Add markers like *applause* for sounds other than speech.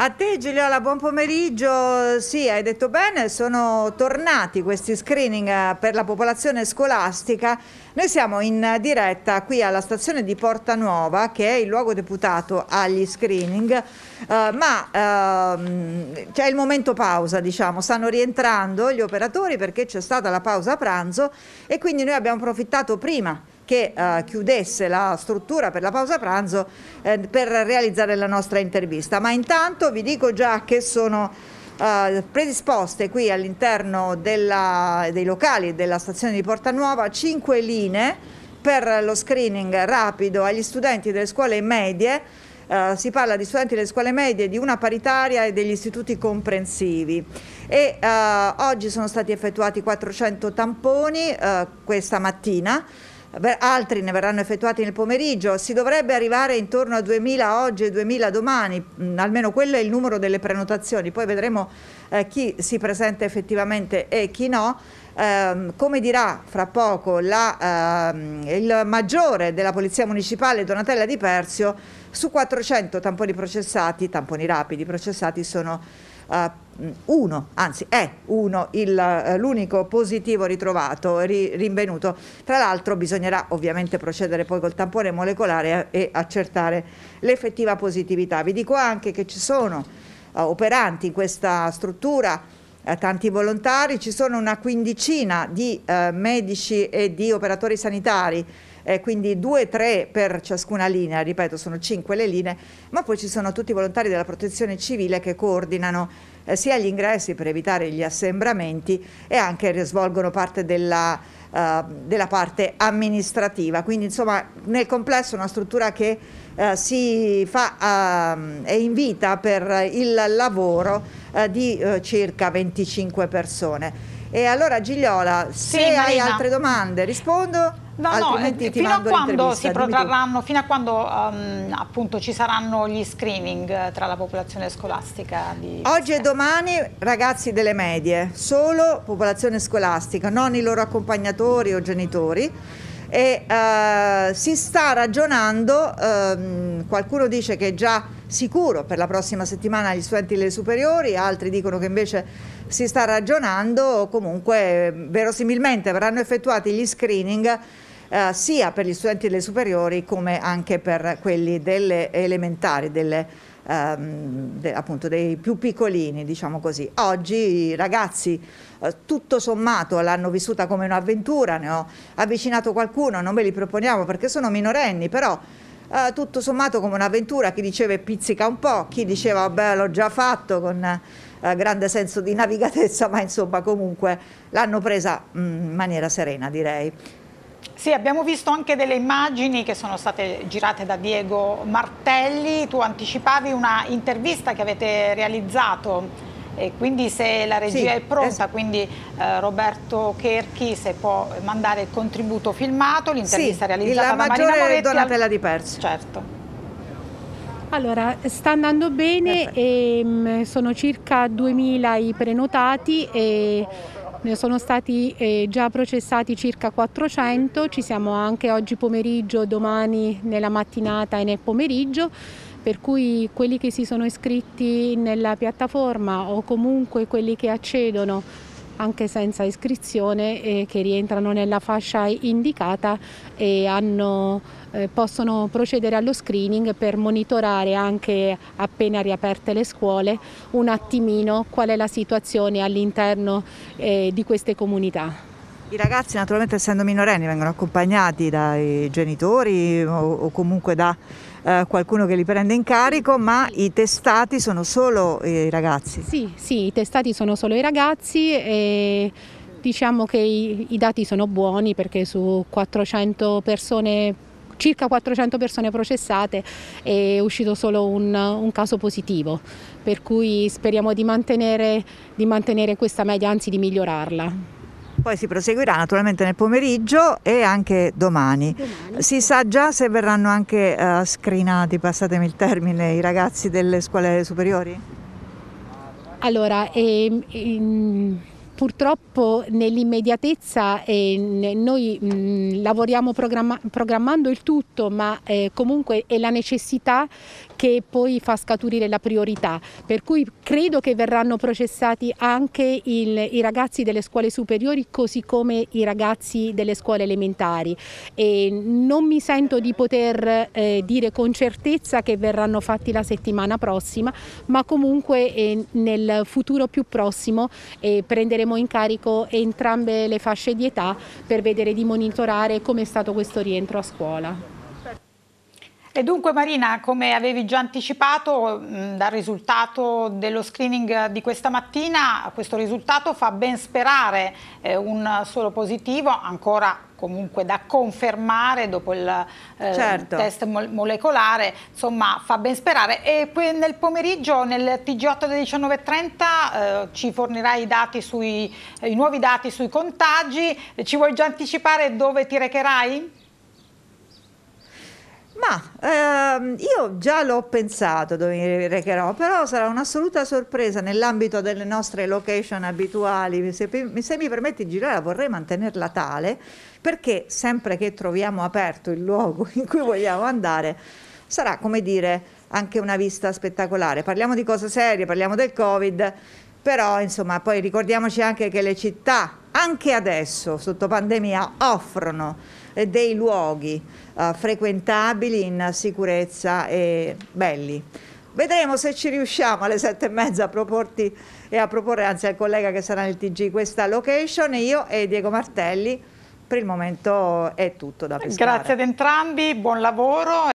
A te Giliola, buon pomeriggio. Sì, hai detto bene, sono tornati questi screening eh, per la popolazione scolastica. Noi siamo in diretta qui alla stazione di Porta Nuova, che è il luogo deputato agli screening, eh, ma eh, c'è il momento pausa, diciamo, stanno rientrando gli operatori perché c'è stata la pausa pranzo e quindi noi abbiamo approfittato prima che eh, chiudesse la struttura per la pausa pranzo eh, per realizzare la nostra intervista. Ma intanto vi dico già che sono eh, predisposte qui all'interno dei locali della stazione di Porta Nuova cinque linee per lo screening rapido agli studenti delle scuole medie Uh, si parla di studenti delle scuole medie, di una paritaria e degli istituti comprensivi. E, uh, oggi sono stati effettuati 400 tamponi uh, questa mattina altri ne verranno effettuati nel pomeriggio, si dovrebbe arrivare intorno a 2000 oggi e 2000 domani, mm, almeno quello è il numero delle prenotazioni, poi vedremo eh, chi si presenta effettivamente e chi no. Eh, come dirà fra poco la, eh, il maggiore della Polizia Municipale Donatella Di Persio, su 400 tamponi processati, tamponi rapidi processati sono eh, uno, anzi è uno il, eh, l'unico positivo ritrovato, ri, rinvenuto. Tra l'altro bisognerà ovviamente procedere poi col tampone molecolare e accertare l'effettiva positività. Vi dico anche che ci sono uh, operanti in questa struttura tanti volontari, ci sono una quindicina di uh, medici e di operatori sanitari eh, quindi due, tre per ciascuna linea, ripeto sono cinque le linee, ma poi ci sono tutti i volontari della protezione civile che coordinano eh, sia gli ingressi per evitare gli assembramenti e anche svolgono parte della, eh, della parte amministrativa. Quindi insomma nel complesso una struttura che eh, si fa ehm, e invita per il lavoro eh, di eh, circa 25 persone. E allora Gigliola, se sì, hai altre domande rispondo. No, Altrimenti no, eh, fino a quando si protrarranno, fino a quando um, appunto ci saranno gli screening eh, tra la popolazione scolastica? Di... Oggi e eh. domani ragazzi delle medie, solo popolazione scolastica, non i loro accompagnatori o genitori e uh, si sta ragionando, um, qualcuno dice che è già sicuro per la prossima settimana gli studenti delle superiori, altri dicono che invece si sta ragionando, comunque verosimilmente verranno effettuati gli screening eh, sia per gli studenti delle superiori come anche per quelli delle elementari, delle, ehm, de, appunto dei più piccolini, diciamo così. Oggi i ragazzi eh, tutto sommato l'hanno vissuta come un'avventura, ne ho avvicinato qualcuno, non me li proponiamo perché sono minorenni, però Uh, tutto sommato come un'avventura, chi diceva pizzica un po', chi diceva vabbè l'ho già fatto con uh, grande senso di navigatezza, *laughs* ma insomma comunque l'hanno presa mm, in maniera serena direi. Sì, abbiamo visto anche delle immagini che sono state girate da Diego Martelli, tu anticipavi una intervista che avete realizzato e quindi se la regia sì, è pronta, esatto. quindi eh, Roberto Cherchi se può mandare il contributo filmato, l'intervista sì, realizzata da Marina Moretti. La maggiore al... di Persia. Certo. Allora, sta andando bene, e, mh, mm, sono circa 2.000 i prenotati e ne sono stati eh, già processati circa 400, ci siamo anche oggi pomeriggio, domani nella mattinata e nel pomeriggio per cui quelli che si sono iscritti nella piattaforma o comunque quelli che accedono anche senza iscrizione eh, che rientrano nella fascia indicata e hanno, eh, possono procedere allo screening per monitorare anche appena riaperte le scuole un attimino qual è la situazione all'interno eh, di queste comunità. I ragazzi naturalmente essendo minorenni vengono accompagnati dai genitori o, o comunque da eh, qualcuno che li prende in carico, ma i testati sono solo eh, i ragazzi? Sì, sì, i testati sono solo i ragazzi e diciamo che i, i dati sono buoni perché su 400 persone circa 400 persone processate è uscito solo un, un caso positivo, per cui speriamo di mantenere, di mantenere questa media, anzi di migliorarla. Poi si proseguirà naturalmente nel pomeriggio e anche domani. domani. Si sa già se verranno anche uh, eh, screenati, passatemi il termine, i ragazzi delle scuole superiori? Allora, ehm, ehm Purtroppo nell'immediatezza eh, noi mh, mm, lavoriamo programma programmando il tutto, ma eh, comunque è la necessità che poi fa scaturire la priorità. Per cui credo che verranno processati anche il, i ragazzi delle scuole superiori così come i ragazzi delle scuole elementari. E non mi sento di poter eh, dire con certezza che verranno fatti la settimana prossima, ma comunque eh, nel futuro più prossimo eh, prenderemo prenderemo in carico entrambe le fasce di età per vedere di monitorare come è stato questo rientro a scuola. E dunque Marina, come avevi già anticipato, mm, dal risultato dello screening di questa mattina, questo risultato fa ben sperare eh, un solo positivo, ancora comunque da confermare dopo il eh, certo. test molecolare, insomma fa ben sperare. E nel pomeriggio, nel TG8 delle 19.30, eh, ci fornirai i, sui, i nuovi dati sui contagi, ci vuoi già anticipare dove ti recherai? Ma ehm, io già l'ho pensato dove mi recherò, però sarà un'assoluta sorpresa nell'ambito delle nostre location abituali. Se, se mi permetti di girare, vorrei mantenerla tale perché sempre che troviamo aperto il luogo in cui vogliamo andare, sarà come dire anche una vista spettacolare. Parliamo di cose serie, parliamo del Covid, però insomma poi ricordiamoci anche che le città anche adesso sotto pandemia offrono eh, dei luoghi uh, frequentabili in sicurezza e belli. Vedremo se ci riusciamo alle sette e mezza a proporti e a proporre anzi al collega che sarà nel TG questa location. Io e Diego Martelli per il momento è tutto da pensare. Grazie ad entrambi, buon lavoro.